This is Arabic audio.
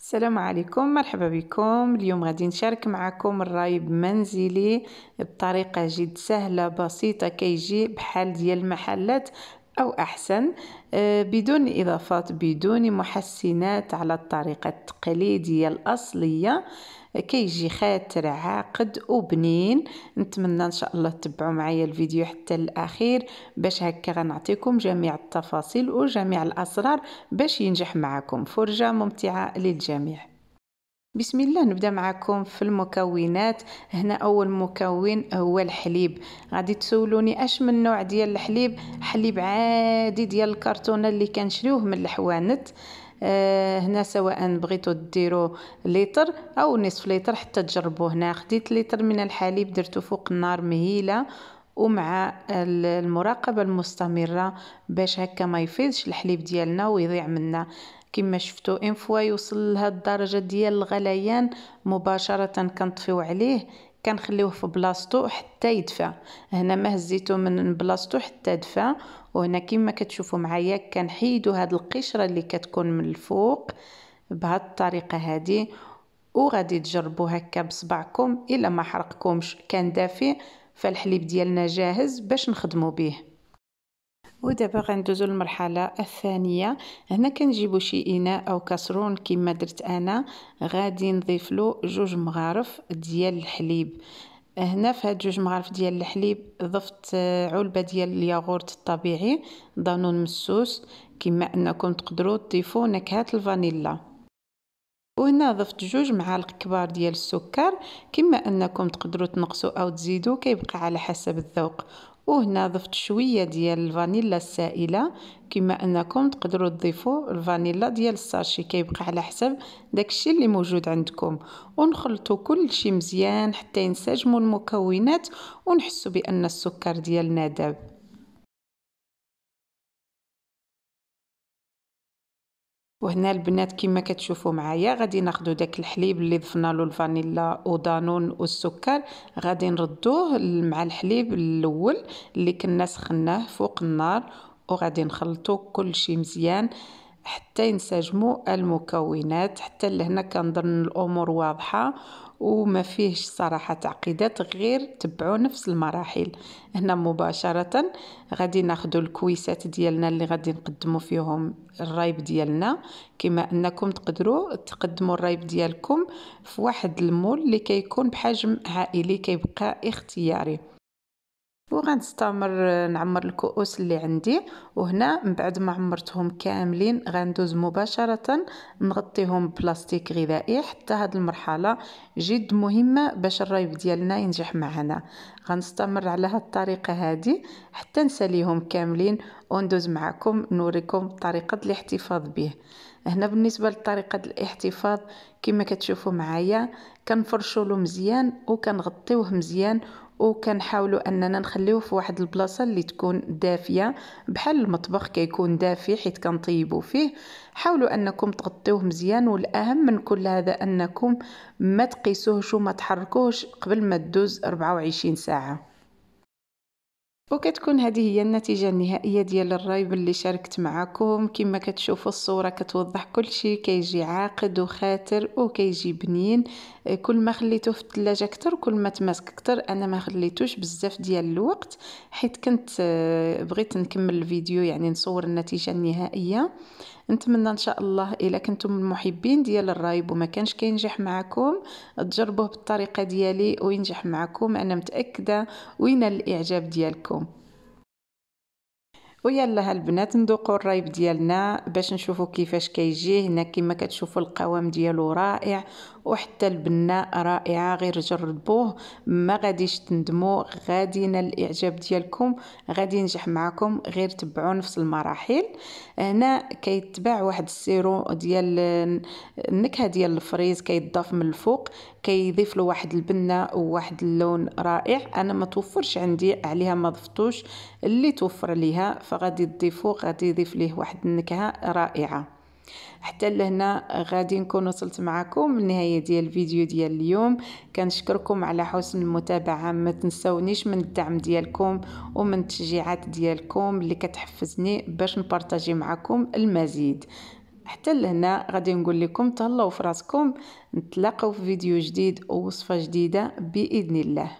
السلام عليكم مرحبا بكم اليوم غادي نشارك معكم الرايب منزلي بطريقه جد سهله بسيطه كيجي بحال ديال المحلات أو أحسن آه، بدون إضافات بدون محسنات على الطريقة التقليدية الأصلية كيجي خاتر عاقد وبنين نتمنى ان شاء الله تتبعوا معايا الفيديو حتى الاخير باش هكا غنعطيكم جميع التفاصيل وجميع الاسرار باش ينجح معكم فرجه ممتعه للجميع بسم الله نبدا معكم في المكونات هنا اول مكون هو الحليب غادي تسولوني اش من نوع ديال الحليب حليب عادي ديال الكرتونه اللي كنشريوه من الحوانت آه، هنا سواء بغيتو ديرو لتر او نصف لتر حتى تجربوه هنا خديت لتر من الحليب درتو فوق النار مهيله ومع المراقبة المستمرة باش هكا ما يفيدش الحليب ديالنا ويضيع منا كما شفتوا ان فوا يوصل لهاد الدرجة ديال الغليان مباشرة كنطفيو عليه كنخليوه في بلاصتو حتى يدفى هنا ما هزيتو من بلاصتو حتى دفى وهنا كما كتشوفوا معايا كنحيدو هاد القشره اللي كتكون من الفوق بهاد الطريقه هادي وغادي تجربوا هكا بصبعكم الا ما حرقكمش كان دافئ فالحليب ديالنا جاهز باش نخدمو به ودابا غندوزو المرحلة الثانيه هنا كنجيبو شي اناء او كسرون كيما درت انا غادي نضيفلو جوج مغارف ديال الحليب هنا في هاد جوج مغارف ديال الحليب ضفت علبه ديال الياغورت الطبيعي دانون مسوس كما انكم تقدروا تضيفوا نكهه الفانيلا وهنا ضفت جوج معالق كبار ديال السكر كما انكم تقدروا تنقصوا او تزيدوا كيبقى على حسب الذوق وهنا ضفت شويه ديال الفانيلا السائله كما انكم تقدروا تضيفوا الفانيلا ديال الساشي كيبقى على حسب داكشي اللي موجود عندكم ونخلطوا كلشي مزيان حتى ينسجموا المكونات ونحسوا بان السكر ديالنا داب وهنا البنات كما كتشوفوا معايا غادي ناخذوا داك الحليب اللي ضفنا له الفانيلا ودانون والسكر غادي نردوه مع الحليب الاول اللي كنا سخناه فوق النار وغادي نخلطو كل شيء مزيان حتى ينسجموا المكونات حتى لهنا كنظن الامور واضحه وما فيهش صراحة تعقيدات غير تبعوا نفس المراحل هنا مباشرة غادي ناخدو الكويسات ديالنا اللي غادي نقدمو فيهم الرايب ديالنا كما انكم تقدروا تقدموا الرايب ديالكم في واحد المول اللي كيكون بحجم عائلي كيبقى اختياري وغنستمر آه، نعمر الكؤوس اللي عندي وهنا من بعد ما عمرتهم كاملين غندوز مباشره نغطيهم ببلاستيك غذائي حتى هاد المرحله جد مهمه باش الريب ديالنا ينجح معنا غنستمر على هاد الطريقه هادي حتى نساليهم كاملين وندوز معكم نوريكم طريقه الاحتفاظ به هنا بالنسبه لطريقه الاحتفاظ كما كتشوفوا معايا كنفرشوا له مزيان وكنغطيوه مزيان وكنحاولوا اننا نخليوه في واحد البلاصه اللي تكون دافيه بحال المطبخ كيكون دافي حيت كنطيبوا فيه حاولوا انكم تغطيوه مزيان والاهم من كل هذا انكم ما تقيسوهش وما تحركوهش قبل ما تدوز 24 ساعه وكتكون هذه هي النتيجة النهائية ديال الرايب اللي شاركت معكم كما كتشوفوا الصورة كتوضح كل شيء كيجي عاقد وخاتر وكيجي بنين إيه، كل ما خليته في الثلاجة كتر كل ما تماسك كتر انا ما خليتوش بزاف ديال الوقت حيت كنت آه، بغيت نكمل الفيديو يعني نصور النتيجة النهائية نتمنى ان شاء الله الا كنتم من المحبين ديال الرايب وما كانش كينجح معكم تجربوه بالطريقه ديالي وينجح معكم انا متاكده وينال الاعجاب ديالكم ويلا هالبنات ندوقوا الرايب ديالنا باش نشوفوا كيفاش كيجي هنا كما كتشوفوا القوام ديالو رائع وحتى البناء رائعه غير جربوه ما غاديش تندموا ينال الاعجاب ديالكم غادي ينجح معكم غير تبعوا نفس المراحل هنا كيتباع واحد السيرو ديال النكهه ديال الفريز كيضاف من الفوق كيضيف له واحد البنه وواحد اللون رائع انا ما توفرش عندي عليها ما ضفتوش اللي توفر ليها فغادي تضيفو غادي يضيف ليه واحد النكهه رائعه حتى لهنا غادي نكون وصلت معكم للنهايه ديال الفيديو ديال اليوم كنشكركم على حسن المتابعه ما تنسونيش من الدعم ديالكم ومن التشجيعات ديالكم اللي كتحفزني باش نبارطاجي معكم المزيد حتى لهنا غادي نقول لكم تهلاو في راسكم نتلاقاو في فيديو جديد ووصفه جديده باذن الله